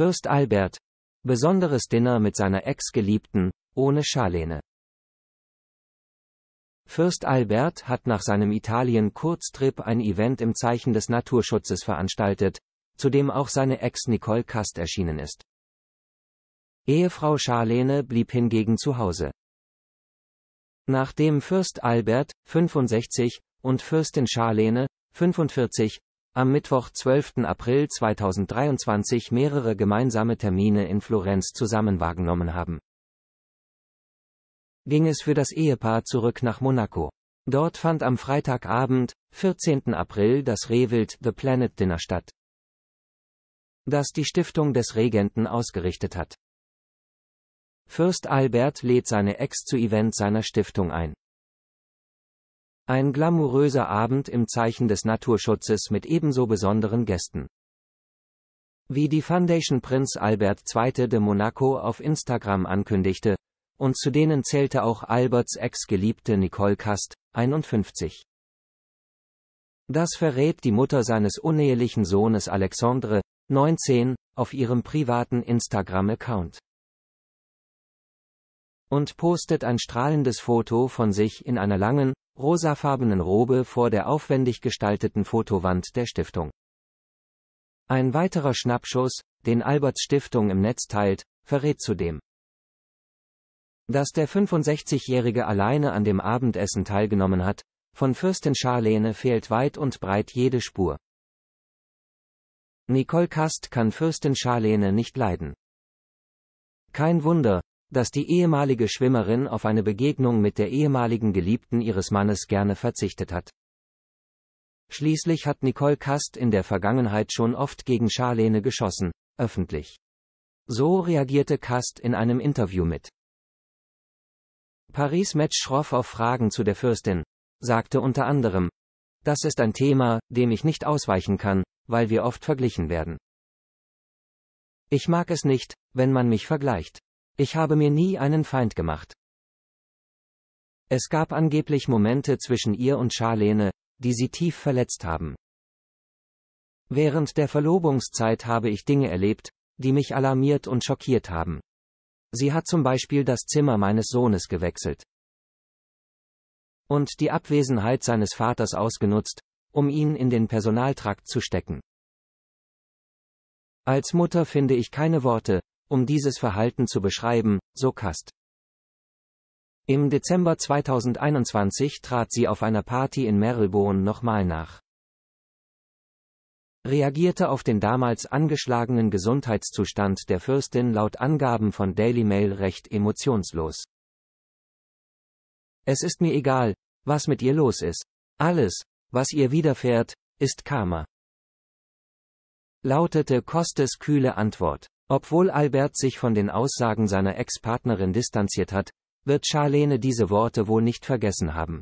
Fürst Albert. Besonderes Dinner mit seiner Ex-Geliebten, ohne Scharlene. Fürst Albert hat nach seinem Italien-Kurztrip ein Event im Zeichen des Naturschutzes veranstaltet, zu dem auch seine Ex Nicole Kast erschienen ist. Ehefrau Scharlene blieb hingegen zu Hause. Nachdem Fürst Albert, 65, und Fürstin Scharlene, 45, am Mittwoch, 12. April 2023 mehrere gemeinsame Termine in Florenz zusammen wahrgenommen haben. Ging es für das Ehepaar zurück nach Monaco. Dort fand am Freitagabend, 14. April das Rewild The Planet Dinner statt, das die Stiftung des Regenten ausgerichtet hat. Fürst Albert lädt seine Ex zu Event seiner Stiftung ein. Ein glamouröser Abend im Zeichen des Naturschutzes mit ebenso besonderen Gästen. Wie die Foundation Prinz Albert II. de Monaco auf Instagram ankündigte, und zu denen zählte auch Alberts Ex-Geliebte Nicole Kast, 51. Das verrät die Mutter seines unehelichen Sohnes Alexandre, 19, auf ihrem privaten Instagram-Account. Und postet ein strahlendes Foto von sich in einer langen, rosafarbenen Robe vor der aufwendig gestalteten Fotowand der Stiftung. Ein weiterer Schnappschuss, den Alberts Stiftung im Netz teilt, verrät zudem, dass der 65-Jährige alleine an dem Abendessen teilgenommen hat, von Fürstin Charlene fehlt weit und breit jede Spur. Nicole Kast kann Fürstin Charlene nicht leiden. Kein Wunder, dass die ehemalige Schwimmerin auf eine Begegnung mit der ehemaligen Geliebten ihres Mannes gerne verzichtet hat. Schließlich hat Nicole Kast in der Vergangenheit schon oft gegen Charlene geschossen, öffentlich. So reagierte Kast in einem Interview mit Paris Match schroff auf Fragen zu der Fürstin, sagte unter anderem, das ist ein Thema, dem ich nicht ausweichen kann, weil wir oft verglichen werden. Ich mag es nicht, wenn man mich vergleicht. Ich habe mir nie einen Feind gemacht. Es gab angeblich Momente zwischen ihr und Charlene, die sie tief verletzt haben. Während der Verlobungszeit habe ich Dinge erlebt, die mich alarmiert und schockiert haben. Sie hat zum Beispiel das Zimmer meines Sohnes gewechselt. Und die Abwesenheit seines Vaters ausgenutzt, um ihn in den Personaltrakt zu stecken. Als Mutter finde ich keine Worte, um dieses Verhalten zu beschreiben, so Kast. Im Dezember 2021 trat sie auf einer Party in Marylebone nochmal nach. Reagierte auf den damals angeschlagenen Gesundheitszustand der Fürstin laut Angaben von Daily Mail recht emotionslos. Es ist mir egal, was mit ihr los ist. Alles, was ihr widerfährt, ist Karma. Lautete Kostes kühle Antwort. Obwohl Albert sich von den Aussagen seiner Ex-Partnerin distanziert hat, wird Charlene diese Worte wohl nicht vergessen haben.